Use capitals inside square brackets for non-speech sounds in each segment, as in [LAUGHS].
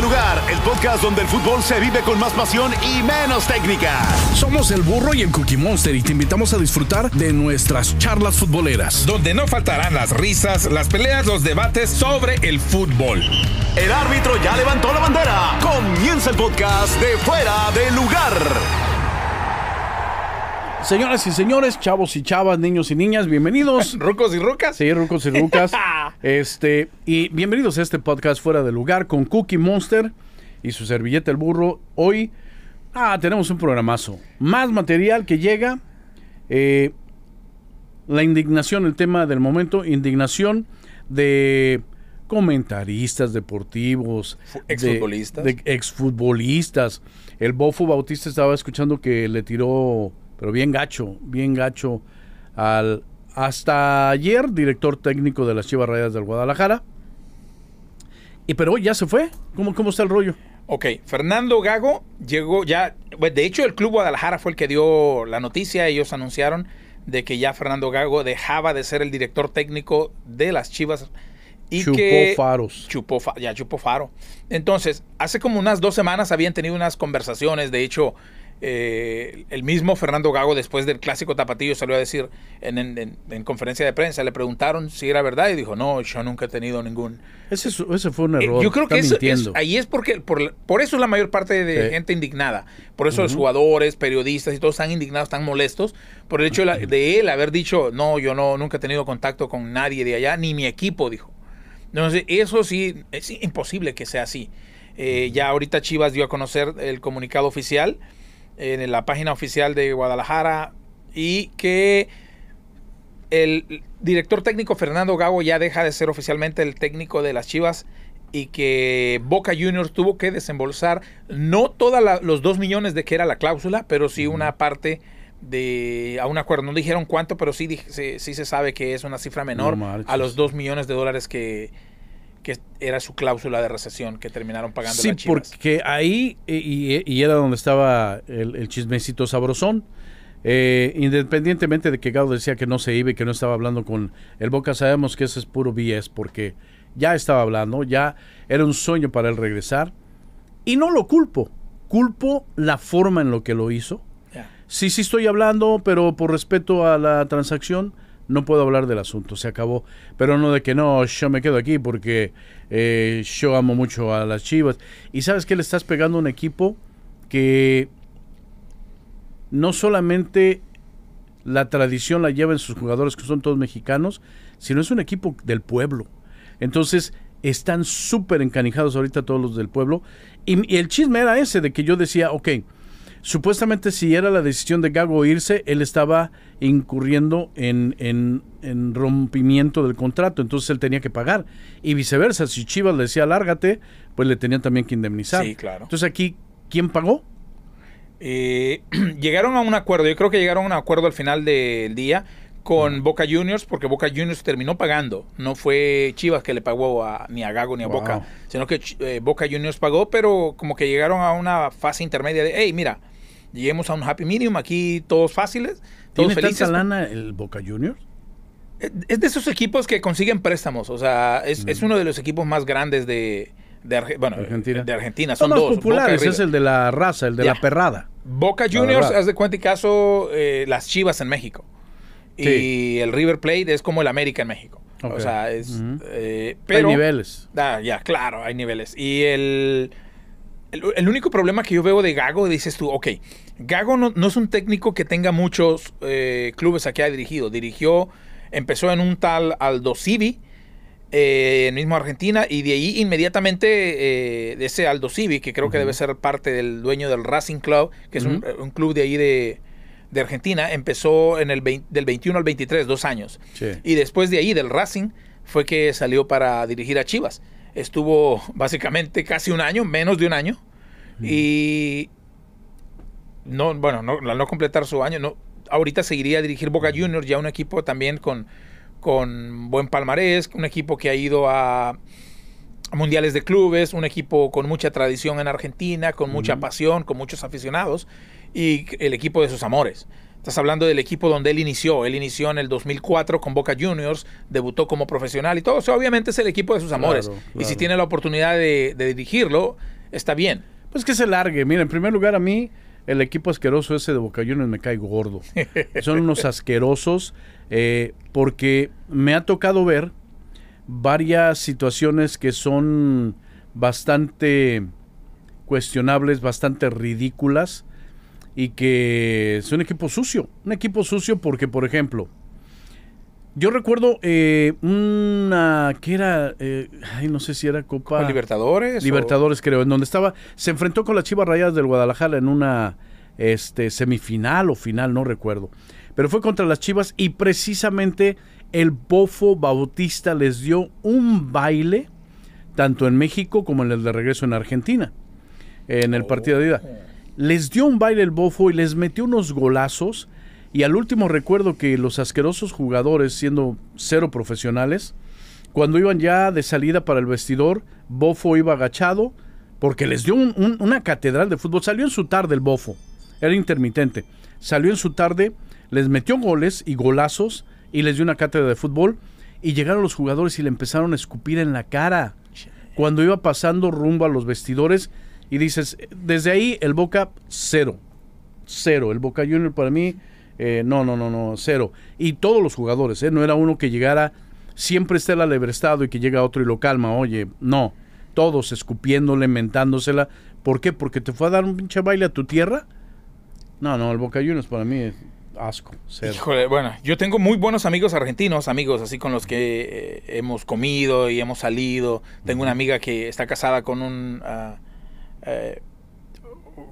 lugar, el podcast donde el fútbol se vive con más pasión y menos técnica. Somos el burro y el Cookie Monster y te invitamos a disfrutar de nuestras charlas futboleras. Donde no faltarán las risas, las peleas, los debates sobre el fútbol. El árbitro ya levantó la bandera. Comienza el podcast de fuera de lugar. Señoras y señores, chavos y chavas, niños y niñas, bienvenidos. [LAUGHS] rocos y rocas, Sí, rocos y rocas, [LAUGHS] este, y bienvenidos a este podcast Fuera de Lugar con Cookie Monster y su servilleta el burro. Hoy, ah, tenemos un programazo. Más material que llega. Eh, la indignación, el tema del momento, indignación de comentaristas deportivos, exfutbolistas. De, exfutbolistas. El Bofo Bautista estaba escuchando que le tiró pero bien gacho, bien gacho al hasta ayer director técnico de las Chivas Rayas del Guadalajara. Y pero hoy ya se fue. ¿Cómo, cómo está el rollo? Ok, Fernando Gago llegó ya, de hecho el Club Guadalajara fue el que dio la noticia, ellos anunciaron de que ya Fernando Gago dejaba de ser el director técnico de las Chivas y chupó faros. Chupó, ya chupó faro. Entonces, hace como unas dos semanas habían tenido unas conversaciones, de hecho, eh, el mismo Fernando Gago, después del clásico tapatillo, salió a decir en, conferencia de prensa, le preguntaron si era verdad y dijo, no, yo nunca he tenido ningún... Ese, fue un eh, error. yo creo que es, ahí es porque, por, por, eso la mayor parte de gente indignada, por eso los jugadores, periodistas y todos están indignados, están molestos, por el hecho de, él haber dicho, no, yo no, nunca he tenido contacto con nadie de allá, ni mi equipo, dijo. Entonces, eso sí, es imposible que sea así. Eh, ya ahorita Chivas dio a conocer el comunicado oficial en la página oficial de Guadalajara y que el director técnico Fernando Gago ya deja de ser oficialmente el técnico de las Chivas y que Boca Juniors tuvo que desembolsar no todos los 2 millones de que era la cláusula, pero sí una parte de a un acuerdo. No dijeron cuánto, pero sí, se sabe que es una cifra menor a los dos millones de dólares que, que era su cláusula de recesión que terminaron pagando. Sí, porque ahí, y, era donde estaba el, chismecito sabrosón, eh, independientemente de que Gaud decía que no se iba y que no estaba hablando con el Boca, sabemos que ese es puro BS porque ya estaba hablando, ya era un sueño para él regresar. Y no lo culpo, culpo la forma en lo que lo hizo. Sí, sí estoy hablando, pero por respeto a la transacción, no puedo hablar del asunto, se acabó. Pero no de que no, yo me quedo aquí porque eh, yo amo mucho a las Chivas. Y sabes que le estás pegando un equipo que no solamente la tradición la lleva en sus jugadores que son todos mexicanos, sino es un equipo del pueblo. Entonces están súper encanijados ahorita todos los del pueblo. y el chisme era ese de que yo decía, ok, Supuestamente si era la decisión de Gago irse, él estaba incurriendo en, rompimiento del contrato, entonces él tenía que pagar. Y viceversa, si Chivas le decía lárgate, pues le tenían también que indemnizar. Sí, claro. Entonces aquí, ¿quién pagó? Eh, [CLEARS THROAT] llegaron a un acuerdo, yo creo que llegaron a un acuerdo al final del día con Boca Juniors, porque Boca Juniors terminó pagando. No fue Chivas que le pagó a, ni a Gago ni a Boca, sino que eh, Boca Juniors pagó, pero como que llegaron a una fase intermedia de, hey, mira, lleguemos a un happy medium, aquí todos fáciles, todos ¿Tiene felices. lana el Boca Juniors? Eh, es de esos equipos que consiguen préstamos, o sea, es, mm. uno de los equipos más grandes de, de Argentina. De Son los dos, populares es el de la raza, el de la perrada. Boca Juniors, haz de cuenta y caso, eh, las Chivas en México. Y el River Plate es como el América en México. O sea, es. Eh, pero, hay niveles. Ah, ya, claro, hay niveles. Y el el, único problema que yo veo de Gago, dices tú, ok, Gago no, es un técnico que tenga muchos eh, clubes clubes aquí ha dirigido. Dirigió, empezó en un tal Aldo Civi, eh, mismo Argentina, y de ahí inmediatamente eh, de ese Aldo Civi, que creo que debe ser parte del dueño del Racing Club, que es un, club de ahí de, Argentina, empezó en el del 21 al 23, dos años. Y después de ahí, del Racing, fue que salió para dirigir a Chivas estuvo básicamente casi un año, menos de un año, y no, bueno, no, al no completar su año, no, ahorita seguiría a dirigir Boca Juniors, ya un equipo también con, buen palmarés, un equipo que ha ido a mundiales de clubes, un equipo con mucha tradición en Argentina, con mucha pasión, con muchos aficionados y el equipo de sus amores. Estás hablando del equipo donde él inició. Él inició en el 2004 con Boca Juniors, debutó como profesional y todo. O obviamente es el equipo de sus amores. Y si tiene la oportunidad de, dirigirlo, está bien. Pues que se largue. Mira, en primer lugar, a mí el equipo asqueroso ese de Boca Juniors me cae gordo. [LAUGHS] Son unos asquerosos eh, porque me ha tocado ver varias situaciones que son bastante cuestionables, bastante ridículas y que es un equipo sucio. Un equipo sucio porque, por ejemplo, yo recuerdo eh, una que era, eh, no sé si era Copa, Libertadores. Libertadores, creo, en donde estaba, se enfrentó con las Chivas Rayadas del Guadalajara en una este, semifinal o final, no recuerdo. Pero fue contra las Chivas y precisamente el Bofo Bautista les dio un baile, tanto en México como en el de regreso en Argentina, en el partido de ida. Oh les dio un baile el bofo y les metió unos golazos. Y al último recuerdo que los asquerosos jugadores, siendo cero profesionales, cuando iban ya de salida para el vestidor, Bofo iba agachado porque les dio una catedral de fútbol. Salió en su tarde el Bofo, era intermitente. Salió en su tarde, les metió goles y golazos y les dio una cátedra de fútbol. Y llegaron los jugadores y le empezaron a escupir en la cara. Cuando iba pasando rumbo a los vestidores, y dices, desde ahí el Boca, cero. Cero. El Boca Junior para mí, eh, no, no, no, no, cero. Y todos los jugadores, ¿eh? No era uno que llegara, siempre está el estado y que llega otro y lo calma. Oye, no. Todos escupiéndole, mentándosela. ¿Por qué? ¿Porque te fue a dar un pinche baile a tu tierra? No, no, el Boca Juniors para mí es asco. Híjole, bueno, yo tengo muy buenos amigos argentinos, amigos así con los que eh, hemos comido y hemos salido. Tengo una amiga que está casada con un... Ah, eh,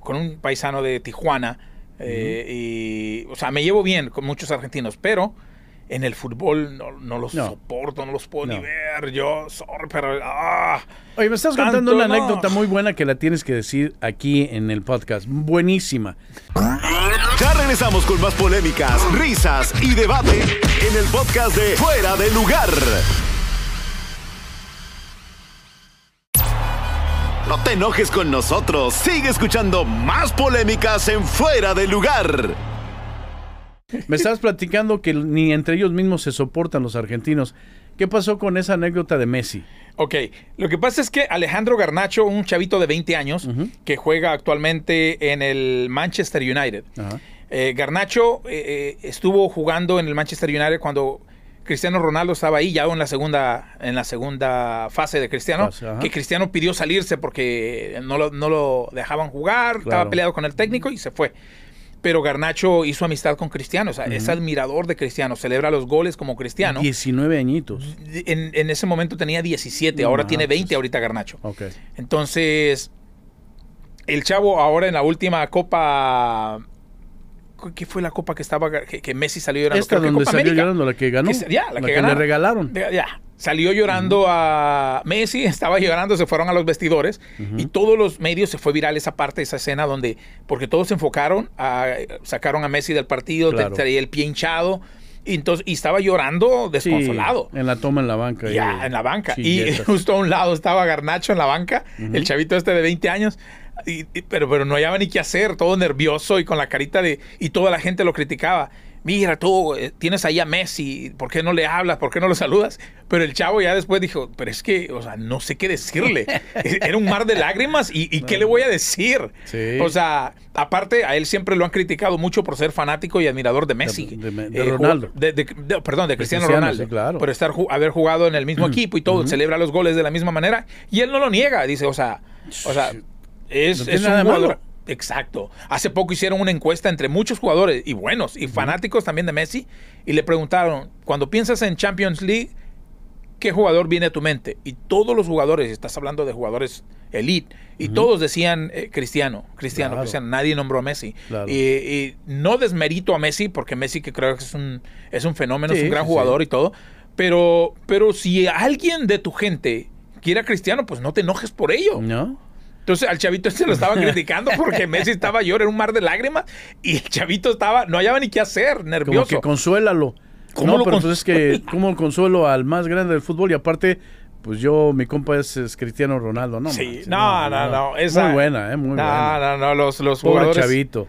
con un paisano de Tijuana. Eh, y, o sea, me llevo bien con muchos argentinos, pero en el fútbol no, los soporto, no los puedo ni ver. Yo, sorry, pero. Ah, Oye, me estás contando una anécdota muy buena que la tienes que decir aquí en el podcast. Buenísima. Ya regresamos con más polémicas, risas y debate en el podcast de Fuera de Lugar. No te enojes con nosotros. Sigue escuchando más polémicas en Fuera de Lugar. Me estás platicando que ni entre ellos mismos se soportan los argentinos. ¿Qué pasó con esa anécdota de Messi? Ok, lo que pasa es que Alejandro Garnacho, un chavito de 20 años, que juega actualmente en el Manchester United. Eh, Garnacho eh, eh, estuvo jugando en el Manchester United cuando Cristiano Ronaldo estaba ahí ya en la segunda, en la segunda fase de Cristiano, que Cristiano pidió salirse porque no lo, dejaban jugar, estaba peleado con el técnico y se fue. Pero Garnacho hizo amistad con Cristiano, o sea, es admirador de Cristiano, celebra los goles como Cristiano. 19 añitos. En, ese momento tenía 17, ahora tiene 20 ahorita Garnacho. Entonces, el chavo ahora en la última Copa ¿Qué fue la copa que estaba que, Messi salió llorando. Esta la que ganó. la, que, le regalaron. Ya, Salió llorando a Messi, [LAUGHS] estaba llorando, se fueron a los vestidores y todos los medios se fue viral esa parte, esa escena donde porque todos se enfocaron a sacaron a Messi del partido, el pie hinchado. Y, entonces, estaba llorando desconsolado. en la toma en la banca. Ya, en la banca. Y [LAUGHS] justo a un lado estaba Garnacho en la banca, el chavito este de 20 años pero, pero no hallaba ni qué hacer, todo nervioso y con la carita de... Y toda la gente lo criticaba. Mira, tú eh, tienes ahí a Messi, ¿por qué no le hablas? ¿Por qué no lo saludas? Pero el chavo ya después dijo, pero es que, o sea, no sé qué decirle. [LAUGHS] E, era un mar de lágrimas y, ¿qué le voy a decir? O sea, aparte a él siempre lo han criticado mucho por ser fanático y admirador de Messi. De, eh, Ronaldo. perdón, de Cristiano, Ronaldo. Por estar, haber jugado en el mismo mm, equipo y todo, celebra los goles de la misma manera. Y él no lo niega, dice, o sea, o sea, es, un jugador. Exacto. Hace poco hicieron una encuesta entre muchos jugadores y buenos y fanáticos también de Messi y le preguntaron, cuando piensas en Champions League, ¿qué jugador viene a tu mente? Y todos los jugadores, estás hablando de jugadores elite, y todos decían eh, Cristiano, Cristiano, Cristiano, nadie nombró a Messi. Y, no desmerito a Messi, porque Messi que creo que es un, es un fenómeno, es un gran jugador y todo, pero, pero si alguien de tu gente quiere a Cristiano, pues no te enojes por ello. No. Entonces al chavito se este lo estaban criticando [LAUGHS] porque Messi estaba llorando, en un mar de lágrimas y el chavito estaba, no hallaba ni qué hacer, nervioso. Como que consuélalo. ¿Cómo entonces pues ¿cómo consuelo al más grande del fútbol? Y aparte, pues yo, mi compa es, Cristiano Ronaldo, ¿no? Sí, no, no, no, muy buena, ¿eh? Muy buena. No, no, no, los, los jugadores. chavito.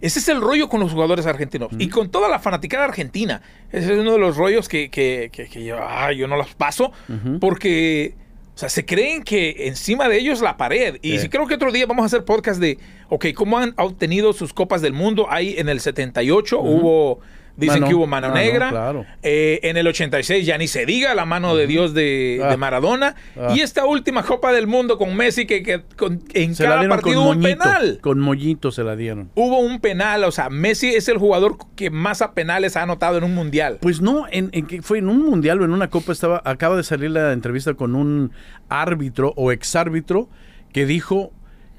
Ese es el rollo con los jugadores argentinos y con toda la fanaticada argentina. Ese es uno de los rollos que, yo, ah, yo no los paso porque o sea, se creen que encima de ellos la pared. Y creo que otro día vamos a hacer podcast de, ok, ¿cómo han obtenido sus copas del mundo? Ahí en el 78 hubo Dicen que hubo mano, ah, negra. Eh, en el 86 ya ni se diga la mano de Dios de, ah. Maradona. Ah. y esta última Copa del Mundo con Messi que, en cada partido hubo un penal. Con mollito se la dieron. Hubo un penal. O sea, Messi es el jugador que más a penales ha anotado en un mundial. Pues no, en, que fue en un mundial o en una copa. estaba Acaba de salir la entrevista con un árbitro o exárbitro que dijo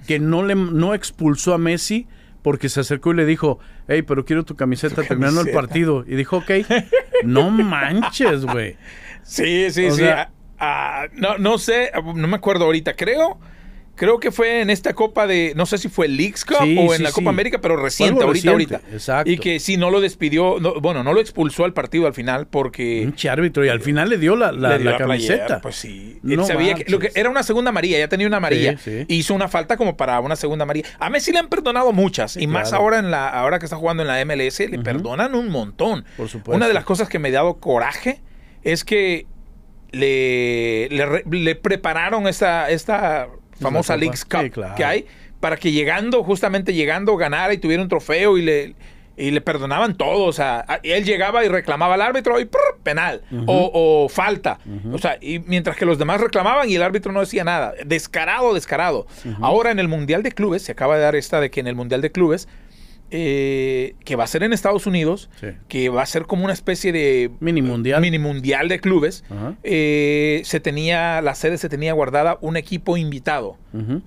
que no, le, no expulsó a Messi porque se acercó y le dijo, hey, pero quiero tu camiseta, terminando el partido. Y dijo, ok, [LAUGHS] no manches, güey. Sí, sí, sí. Ah, ah, no, no sé, no me acuerdo ahorita, creo creo que fue en esta Copa de, no sé si fue Leagues Cup o en la Copa América, pero reciente, ahorita, ahorita. Y que sí, no lo despidió, bueno, no lo expulsó al partido al final porque... Pinche árbitro, y al final le dio la, la, camiseta. pues sí. sabía que, era una segunda amarilla, ya tenía una amarilla. Hizo una falta como para una segunda amarilla. A Messi le han perdonado muchas, y más ahora, en la, ahora que está jugando en la MLS, le perdonan un montón. Por supuesto. Una de las cosas que me ha dado coraje es que le, le, le prepararon esta, esta famosa league Cup que hay, para que llegando, justamente llegando, ganara y tuviera un trofeo y le, y le perdonaban todo. O sea, él llegaba y reclamaba al árbitro y penal o, falta. O sea, y mientras que los demás reclamaban y el árbitro no decía nada. Descarado, descarado. Ahora en el Mundial de Clubes, se acaba de dar esta de que en el Mundial de Clubes eh, que va a ser en Estados Unidos, que va a ser como una especie de mini mundial, mini mundial de clubes. Eh, se tenía la sede se tenía guardada un equipo invitado.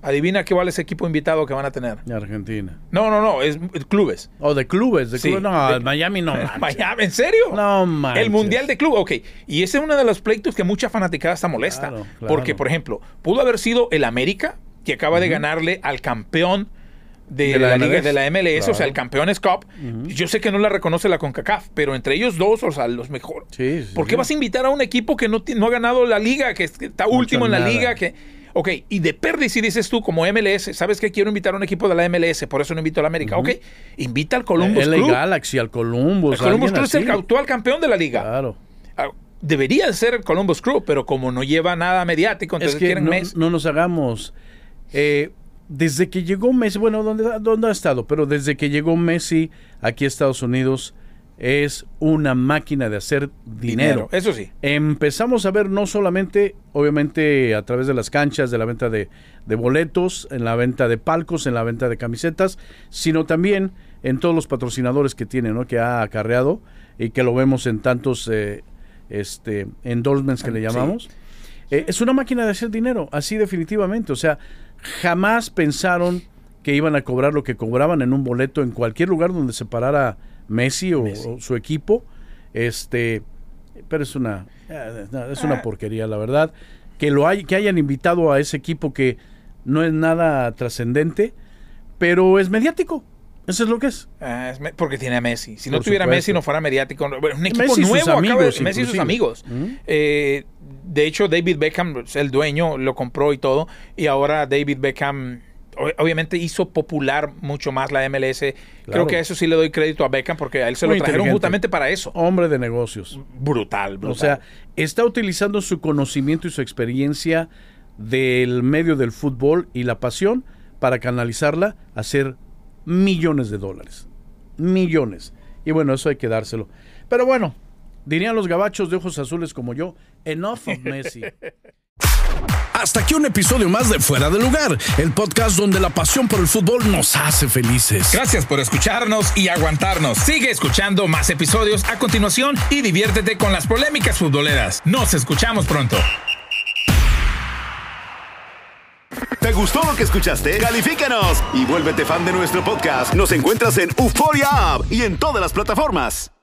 Adivina qué vale ese equipo invitado que van a tener. De Argentina. No, no, no, es, clubes. O oh, de clubes, de No, Miami no. [LAUGHS] Miami, ¿en serio? No mames El mundial de clubes, ok. Y ese es uno de los pleitos que mucha fanaticada está molesta, porque por ejemplo pudo haber sido el América que acaba de ganarle al campeón de, la, liga, de la MLS, o sea, el campeón Cup. Yo sé que no la reconoce la CONCACAF, pero entre ellos dos, o sea, los mejores. ¿Por qué vas a invitar a un equipo que no, no ha ganado la liga, que está último en la liga, que... Ok, y de pérdida, si dices tú, como MLS, ¿sabes que quiero invitar a un equipo de la MLS? Por eso no invito a la América. Ok, invita al Columbus el Galaxy, al Columbus. El Columbus Club es el actual campeón de la liga. Claro. Ah, debería ser el Columbus Crew, pero como no lleva nada mediático, entonces que no, mes. no nos hagamos... Eh, desde que llegó Messi, bueno, ¿dónde, ¿dónde, ha estado? Pero desde que llegó Messi aquí a Estados Unidos es una máquina de hacer dinero. Eso sí. Empezamos a ver no solamente, obviamente, a través de las canchas, de la venta de, boletos, en la venta de palcos, en la venta de camisetas, sino también en todos los patrocinadores que tiene, ¿no? Que ha acarreado y que lo vemos en tantos eh, este, endorsements que le llamamos. Eh, es una máquina de hacer dinero, así definitivamente. O sea, jamás pensaron que iban a cobrar lo que cobraban en un boleto en cualquier lugar donde se parara Messi o, Messi. o su equipo. Este, pero es una, eh, es una ah. porquería, la verdad. Que, lo hay, que hayan invitado a ese equipo que no es nada trascendente, pero es mediático. Eso es lo que es. Ah, porque tiene a Messi. Si no tuviera Messi, no fuera mediático. un equipo nuevo acaba de, Messi y sus amigos. Mm. Eh, de hecho, David Beckham, pues, el dueño, lo compró y todo. Y ahora David Beckham obviamente hizo popular mucho más la MLS. Creo que a eso sí le doy crédito a Beckham porque a él se lo trajeron justamente para eso. Hombre de negocios. Brutal, brutal. O sea, está utilizando su conocimiento y su experiencia del medio del fútbol y la pasión para canalizarla a ser millones de dólares. Millones. Y bueno, eso hay que dárselo. Pero bueno, dirían los gabachos de ojos azules como yo, enough of Messi. [LAUGHS] Hasta aquí un episodio más de Fuera de Lugar, el podcast donde la pasión por el fútbol nos hace felices. Gracias por escucharnos y aguantarnos. Sigue escuchando más episodios a continuación y diviértete con las polémicas futboleras. Nos escuchamos pronto. gustó lo que escuchaste? Califícanos y vuélvete fan de nuestro podcast. Nos encuentras en Euforia App y en todas las plataformas.